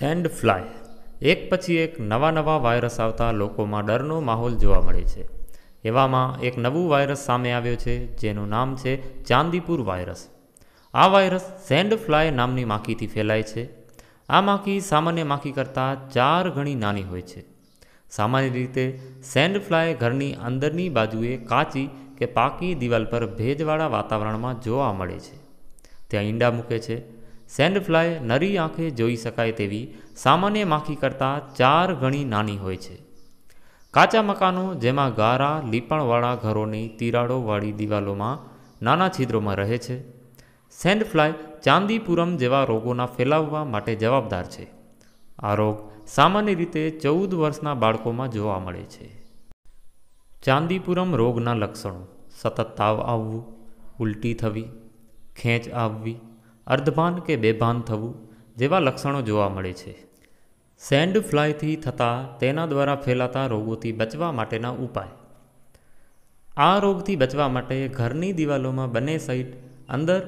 send fly એક પછી એક નવા નવા વાયરસ આવતા લોકોમાં ડરનો માહોલ જોવા મળે છે એવામાં એક નવું વાયરસ સામે આવ્યો છે જેનું નામ છે ચાંદીપુર વાયરસ આ વાયરસ સેન્ડ ફ્લાય નામની માખીથી ફેલાય છે આ માખી સામાન્ય માખી કરતાં ચાર ગણી નાની હોય છે સામાન્ય રીતે સેન્ડ ફ્લાય ઘરની અંદરની બાજુએ કાચી કે પાકી દિવાલ પર ભેજવાળા વાતાવરણમાં જોવા મળે છે ત્યાં ઈંડા મૂકે છે સેન્ડફ્લાય નરી આંખે જોઈ શકાય તેવી સામાન્ય માખી કરતાં ચાર ગણી નાની હોય છે કાચા મકાનો જેમાં ગારા લીપણવાળા ઘરોની તિરાડોવાળી દિવાલોમાં નાના છિદ્રોમાં રહે છે સેન્ડફ્લાય ચાંદીપુરમ જેવા રોગોના ફેલાવવા માટે જવાબદાર છે આ રોગ સામાન્ય રીતે ચૌદ વર્ષના બાળકોમાં જોવા મળે છે ચાંદીપુરમ રોગના લક્ષણો સતત તાવ આવવું ઉલટી થવી ખેંચ આવવી અર્ધભાન કે બેભાન થવું જેવા લક્ષણો જોવા મળે છે સેન્ડ ફ્લાયથી થતા તેના દ્વારા ફેલાતા રોગોથી બચવા માટેના ઉપાય આ રોગથી બચવા માટે ઘરની દિવાલોમાં બંને સાઈડ અંદર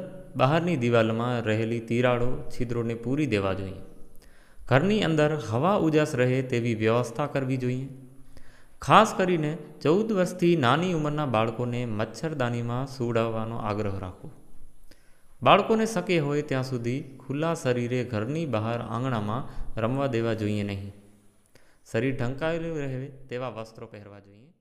બહારની દિવાલમાં રહેલી તિરાડો છિદ્રોને પૂરી દેવા જોઈએ ઘરની અંદર હવા ઉજાસ રહે તેવી વ્યવસ્થા કરવી જોઈએ ખાસ કરીને ચૌદ વર્ષથી નાની ઉંમરના બાળકોને મચ્છરદાનીમાં સુવડાવવાનો આગ્રહ રાખવો બાળકોને શકે હોય ત્યાં સુધી ખુલ્લા શરીરે ઘરની બહાર આંગણામાં રમવા દેવા જોઈએ નહીં શરીર ઢંકાયેલું રહે તેવા વસ્ત્રો પહેરવા જોઈએ